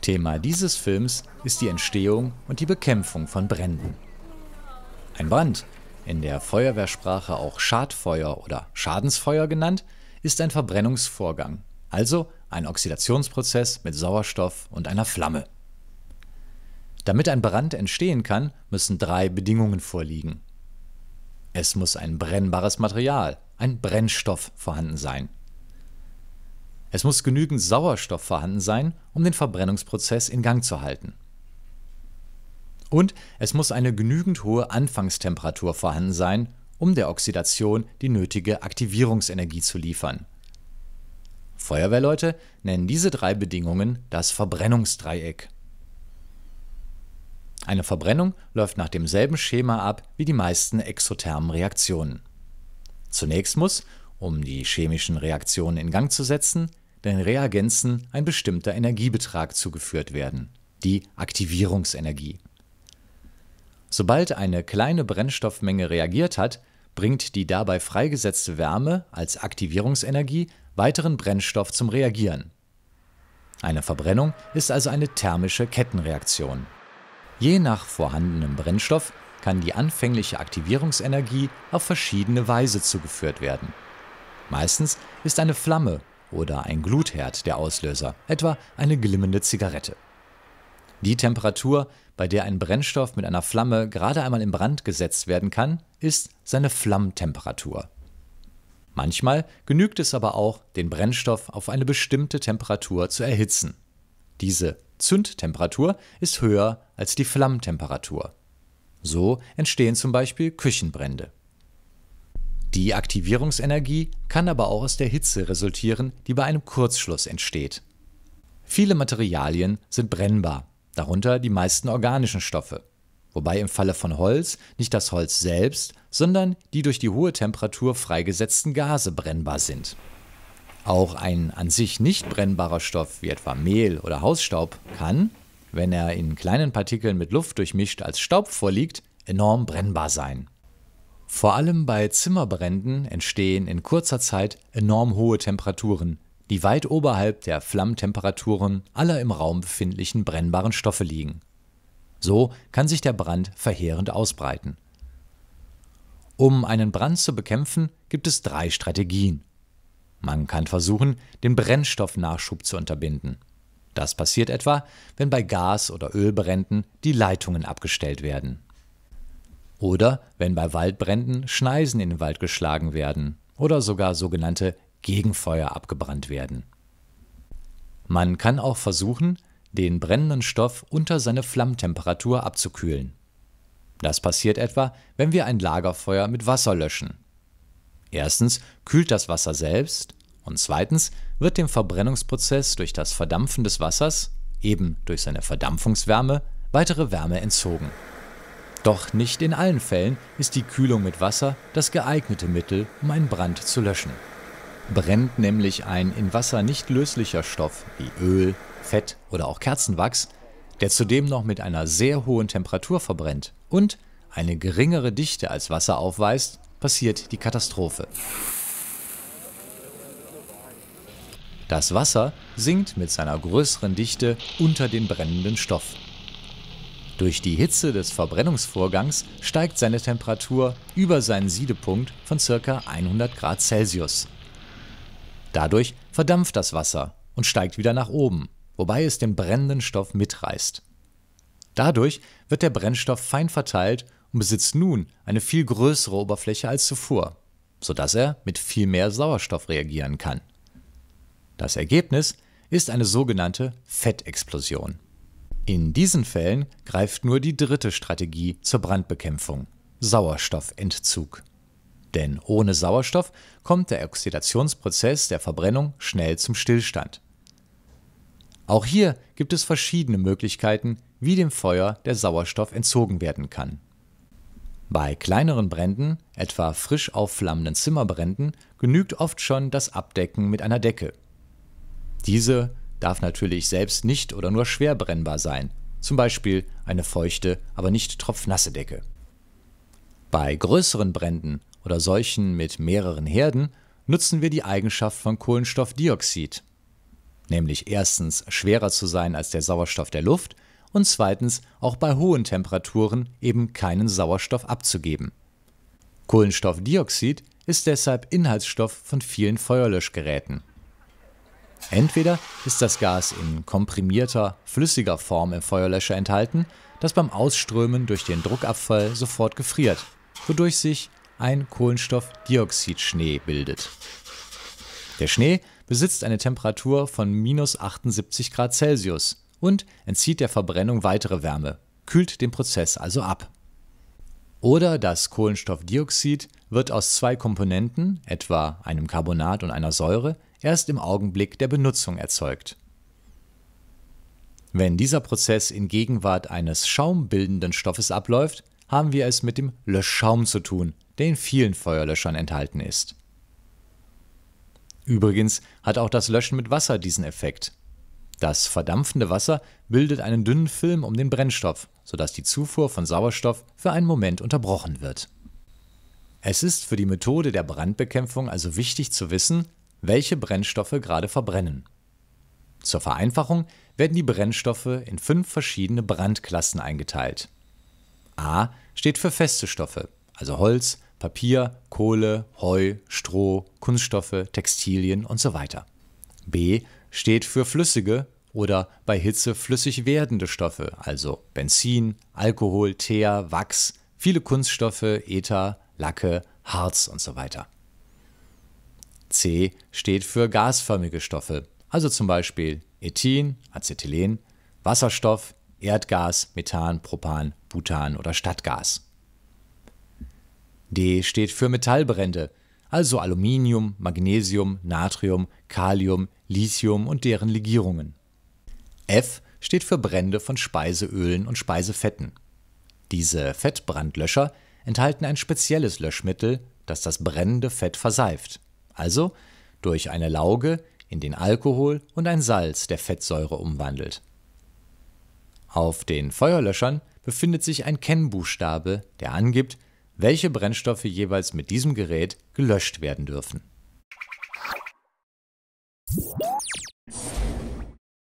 Thema dieses Films ist die Entstehung und die Bekämpfung von Bränden. Ein Brand, in der Feuerwehrsprache auch Schadfeuer oder Schadensfeuer genannt, ist ein Verbrennungsvorgang, also ein Oxidationsprozess mit Sauerstoff und einer Flamme. Damit ein Brand entstehen kann, müssen drei Bedingungen vorliegen. Es muss ein brennbares Material, ein Brennstoff vorhanden sein. Es muss genügend Sauerstoff vorhanden sein, um den Verbrennungsprozess in Gang zu halten. Und es muss eine genügend hohe Anfangstemperatur vorhanden sein, um der Oxidation die nötige Aktivierungsenergie zu liefern. Feuerwehrleute nennen diese drei Bedingungen das Verbrennungsdreieck. Eine Verbrennung läuft nach demselben Schema ab wie die meisten exothermen Reaktionen. Zunächst muss, um die chemischen Reaktionen in Gang zu setzen, den Reagenzen ein bestimmter Energiebetrag zugeführt werden, die Aktivierungsenergie. Sobald eine kleine Brennstoffmenge reagiert hat, bringt die dabei freigesetzte Wärme als Aktivierungsenergie weiteren Brennstoff zum Reagieren. Eine Verbrennung ist also eine thermische Kettenreaktion. Je nach vorhandenem Brennstoff kann die anfängliche Aktivierungsenergie auf verschiedene Weise zugeführt werden. Meistens ist eine Flamme oder ein Glutherd der Auslöser, etwa eine glimmende Zigarette. Die Temperatur, bei der ein Brennstoff mit einer Flamme gerade einmal in Brand gesetzt werden kann, ist seine Flammtemperatur. Manchmal genügt es aber auch, den Brennstoff auf eine bestimmte Temperatur zu erhitzen. Diese Zündtemperatur ist höher als die Flammtemperatur. So entstehen zum Beispiel Küchenbrände. Die Aktivierungsenergie kann aber auch aus der Hitze resultieren, die bei einem Kurzschluss entsteht. Viele Materialien sind brennbar, darunter die meisten organischen Stoffe, wobei im Falle von Holz nicht das Holz selbst, sondern die durch die hohe Temperatur freigesetzten Gase brennbar sind. Auch ein an sich nicht brennbarer Stoff wie etwa Mehl oder Hausstaub kann, wenn er in kleinen Partikeln mit Luft durchmischt als Staub vorliegt, enorm brennbar sein. Vor allem bei Zimmerbränden entstehen in kurzer Zeit enorm hohe Temperaturen, die weit oberhalb der Flammtemperaturen aller im Raum befindlichen brennbaren Stoffe liegen. So kann sich der Brand verheerend ausbreiten. Um einen Brand zu bekämpfen, gibt es drei Strategien. Man kann versuchen, den Brennstoffnachschub zu unterbinden. Das passiert etwa, wenn bei Gas- oder Ölbränden die Leitungen abgestellt werden. Oder wenn bei Waldbränden Schneisen in den Wald geschlagen werden oder sogar sogenannte Gegenfeuer abgebrannt werden. Man kann auch versuchen, den brennenden Stoff unter seine Flammtemperatur abzukühlen. Das passiert etwa, wenn wir ein Lagerfeuer mit Wasser löschen Erstens kühlt das Wasser selbst und zweitens wird dem Verbrennungsprozess durch das Verdampfen des Wassers, eben durch seine Verdampfungswärme, weitere Wärme entzogen. Doch nicht in allen Fällen ist die Kühlung mit Wasser das geeignete Mittel, um einen Brand zu löschen. Brennt nämlich ein in Wasser nicht löslicher Stoff wie Öl, Fett oder auch Kerzenwachs, der zudem noch mit einer sehr hohen Temperatur verbrennt und eine geringere Dichte als Wasser aufweist, passiert die Katastrophe. Das Wasser sinkt mit seiner größeren Dichte unter den brennenden Stoff. Durch die Hitze des Verbrennungsvorgangs steigt seine Temperatur über seinen Siedepunkt von ca. 100 Grad Celsius. Dadurch verdampft das Wasser und steigt wieder nach oben, wobei es den brennenden Stoff mitreißt. Dadurch wird der Brennstoff fein verteilt und besitzt nun eine viel größere Oberfläche als zuvor, sodass er mit viel mehr Sauerstoff reagieren kann. Das Ergebnis ist eine sogenannte Fettexplosion. In diesen Fällen greift nur die dritte Strategie zur Brandbekämpfung, Sauerstoffentzug. Denn ohne Sauerstoff kommt der Oxidationsprozess der Verbrennung schnell zum Stillstand. Auch hier gibt es verschiedene Möglichkeiten, wie dem Feuer der Sauerstoff entzogen werden kann. Bei kleineren Bränden, etwa frisch aufflammenden Zimmerbränden, genügt oft schon das Abdecken mit einer Decke. Diese darf natürlich selbst nicht oder nur schwer brennbar sein, zum Beispiel eine feuchte, aber nicht tropfnasse Decke. Bei größeren Bränden oder solchen mit mehreren Herden nutzen wir die Eigenschaft von Kohlenstoffdioxid, nämlich erstens schwerer zu sein als der Sauerstoff der Luft und zweitens auch bei hohen Temperaturen eben keinen Sauerstoff abzugeben. Kohlenstoffdioxid ist deshalb Inhaltsstoff von vielen Feuerlöschgeräten. Entweder ist das Gas in komprimierter, flüssiger Form im Feuerlöscher enthalten, das beim Ausströmen durch den Druckabfall sofort gefriert, wodurch sich ein Kohlenstoffdioxidschnee bildet. Der Schnee besitzt eine Temperatur von minus 78 Grad Celsius und entzieht der Verbrennung weitere Wärme, kühlt den Prozess also ab. Oder das Kohlenstoffdioxid wird aus zwei Komponenten, etwa einem Carbonat und einer Säure, erst im Augenblick der Benutzung erzeugt. Wenn dieser Prozess in Gegenwart eines schaumbildenden Stoffes abläuft, haben wir es mit dem Löschschaum zu tun, der in vielen Feuerlöschern enthalten ist. Übrigens hat auch das Löschen mit Wasser diesen Effekt. Das verdampfende Wasser bildet einen dünnen Film um den Brennstoff, sodass die Zufuhr von Sauerstoff für einen Moment unterbrochen wird. Es ist für die Methode der Brandbekämpfung also wichtig zu wissen, welche Brennstoffe gerade verbrennen. Zur Vereinfachung werden die Brennstoffe in fünf verschiedene Brandklassen eingeteilt. A steht für feste Stoffe, also Holz, Papier, Kohle, Heu, Stroh, Kunststoffe, Textilien usw. So B steht für flüssige oder bei Hitze flüssig werdende Stoffe, also Benzin, Alkohol, Teer, Wachs, viele Kunststoffe, Ether, Lacke, Harz und so weiter. C steht für gasförmige Stoffe, also zum Beispiel Ethin, Acetylen, Wasserstoff, Erdgas, Methan, Propan, Butan oder Stadtgas. D steht für Metallbrände, also Aluminium, Magnesium, Natrium, Kalium, Lithium und deren Legierungen. F steht für Brände von Speiseölen und Speisefetten. Diese Fettbrandlöscher enthalten ein spezielles Löschmittel, das das brennende Fett verseift, also durch eine Lauge in den Alkohol und ein Salz der Fettsäure umwandelt. Auf den Feuerlöschern befindet sich ein Kennbuchstabe, der angibt, welche Brennstoffe jeweils mit diesem Gerät gelöscht werden dürfen